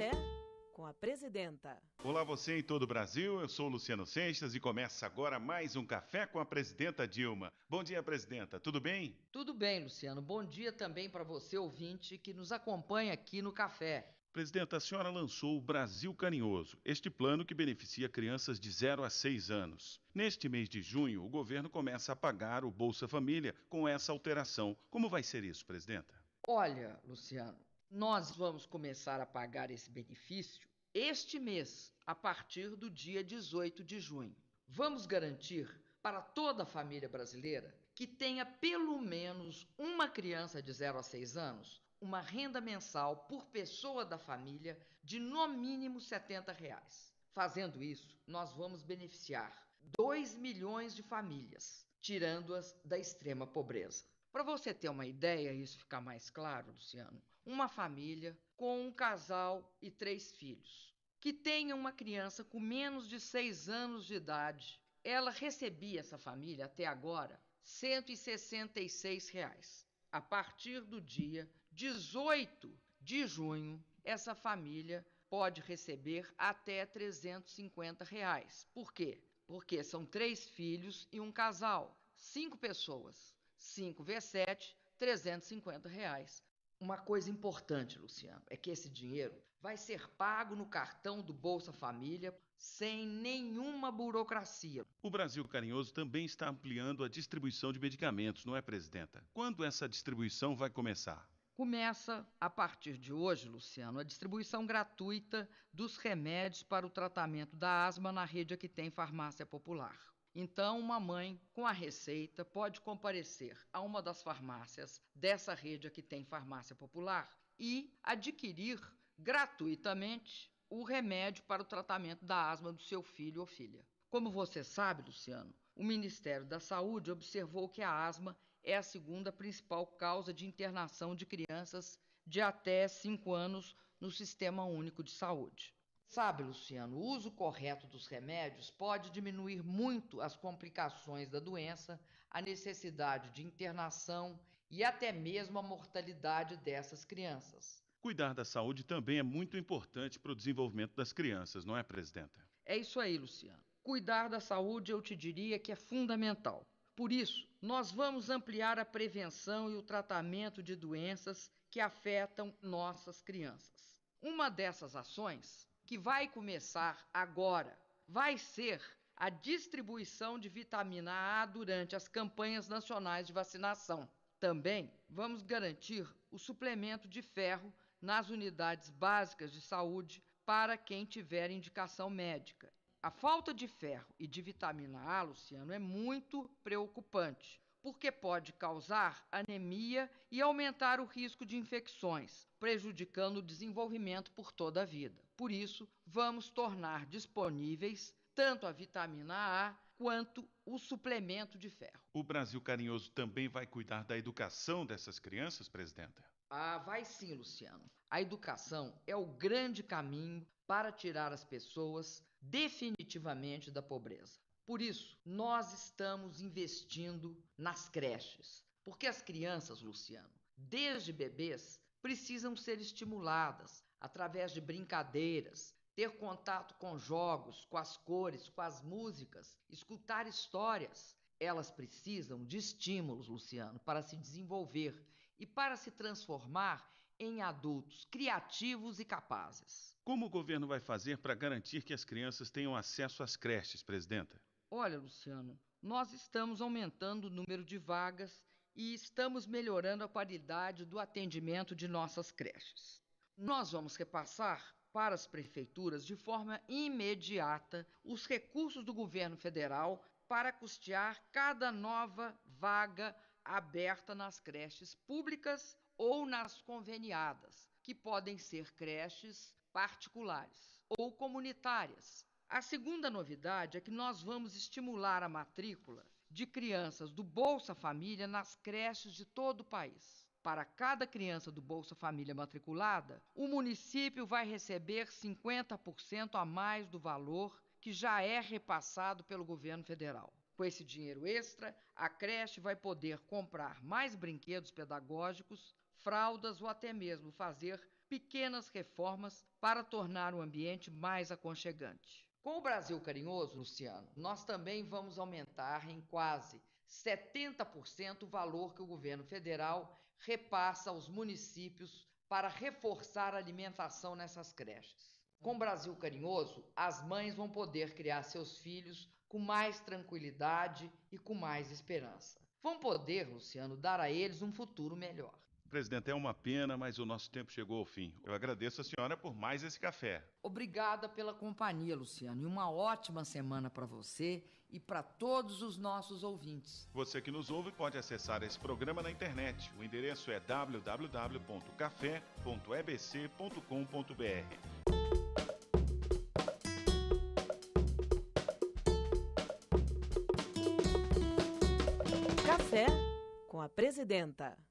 Café com a Presidenta. Olá você em todo o Brasil, eu sou Luciano Seixas e começa agora mais um Café com a Presidenta Dilma. Bom dia, Presidenta, tudo bem? Tudo bem, Luciano. Bom dia também para você, ouvinte, que nos acompanha aqui no Café. Presidenta, a senhora lançou o Brasil Carinhoso, este plano que beneficia crianças de 0 a 6 anos. Neste mês de junho, o governo começa a pagar o Bolsa Família com essa alteração. Como vai ser isso, Presidenta? Olha, Luciano, nós vamos começar a pagar esse benefício este mês, a partir do dia 18 de junho. Vamos garantir para toda a família brasileira que tenha pelo menos uma criança de 0 a 6 anos uma renda mensal por pessoa da família de no mínimo R$ 70 reais. Fazendo isso, nós vamos beneficiar 2 milhões de famílias, tirando-as da extrema pobreza. Para você ter uma ideia e isso ficar mais claro, Luciano, uma família com um casal e três filhos. Que tenha uma criança com menos de seis anos de idade, ela recebia essa família até agora R$ 166,00. Reais. A partir do dia 18 de junho, essa família pode receber até R$ 350. Reais. Por quê? Porque são três filhos e um casal, cinco pessoas. 5 V7, R$ 350. Reais. Uma coisa importante, Luciano, é que esse dinheiro vai ser pago no cartão do Bolsa Família sem nenhuma burocracia. O Brasil Carinhoso também está ampliando a distribuição de medicamentos, não é, presidenta? Quando essa distribuição vai começar? Começa, a partir de hoje, Luciano, a distribuição gratuita dos remédios para o tratamento da asma na rede que tem farmácia popular. Então, uma mãe com a receita pode comparecer a uma das farmácias dessa rede a que tem farmácia popular e adquirir gratuitamente o remédio para o tratamento da asma do seu filho ou filha. Como você sabe, Luciano, o Ministério da Saúde observou que a asma é a segunda principal causa de internação de crianças de até 5 anos no Sistema Único de Saúde. Sabe, Luciano, o uso correto dos remédios pode diminuir muito as complicações da doença, a necessidade de internação e até mesmo a mortalidade dessas crianças. Cuidar da saúde também é muito importante para o desenvolvimento das crianças, não é, presidenta? É isso aí, Luciano. Cuidar da saúde eu te diria que é fundamental. Por isso, nós vamos ampliar a prevenção e o tratamento de doenças que afetam nossas crianças. Uma dessas ações que vai começar agora vai ser a distribuição de vitamina A durante as campanhas nacionais de vacinação. Também vamos garantir o suplemento de ferro nas unidades básicas de saúde para quem tiver indicação médica. A falta de ferro e de vitamina A, Luciano, é muito preocupante, porque pode causar anemia e aumentar o risco de infecções, prejudicando o desenvolvimento por toda a vida. Por isso, vamos tornar disponíveis tanto a vitamina A quanto o suplemento de ferro. O Brasil Carinhoso também vai cuidar da educação dessas crianças, presidenta? Ah, vai sim, Luciano. A educação é o grande caminho para tirar as pessoas definitivamente da pobreza. Por isso, nós estamos investindo nas creches. Porque as crianças, Luciano, desde bebês, precisam ser estimuladas através de brincadeiras, ter contato com jogos, com as cores, com as músicas, escutar histórias. Elas precisam de estímulos, Luciano, para se desenvolver e para se transformar em adultos criativos e capazes. Como o governo vai fazer para garantir que as crianças tenham acesso às creches, presidenta? Olha, Luciano, nós estamos aumentando o número de vagas e estamos melhorando a qualidade do atendimento de nossas creches. Nós vamos repassar para as prefeituras de forma imediata os recursos do governo federal para custear cada nova vaga aberta nas creches públicas ou nas conveniadas, que podem ser creches particulares ou comunitárias. A segunda novidade é que nós vamos estimular a matrícula de crianças do Bolsa Família nas creches de todo o país. Para cada criança do Bolsa Família matriculada, o município vai receber 50% a mais do valor que já é repassado pelo governo federal. Com esse dinheiro extra, a creche vai poder comprar mais brinquedos pedagógicos, fraldas ou até mesmo fazer pequenas reformas para tornar o ambiente mais aconchegante. Com o Brasil Carinhoso, Luciano, nós também vamos aumentar em quase 70% o valor que o governo federal repassa aos municípios para reforçar a alimentação nessas creches. Com Brasil Carinhoso, as mães vão poder criar seus filhos com mais tranquilidade e com mais esperança. Vão poder, Luciano, dar a eles um futuro melhor. Presidente, é uma pena, mas o nosso tempo chegou ao fim. Eu agradeço a senhora por mais esse café. Obrigada pela companhia, Luciano, e uma ótima semana para você e para todos os nossos ouvintes. Você que nos ouve pode acessar esse programa na internet. O endereço é www.café.ebc.com.br. Café com a presidenta.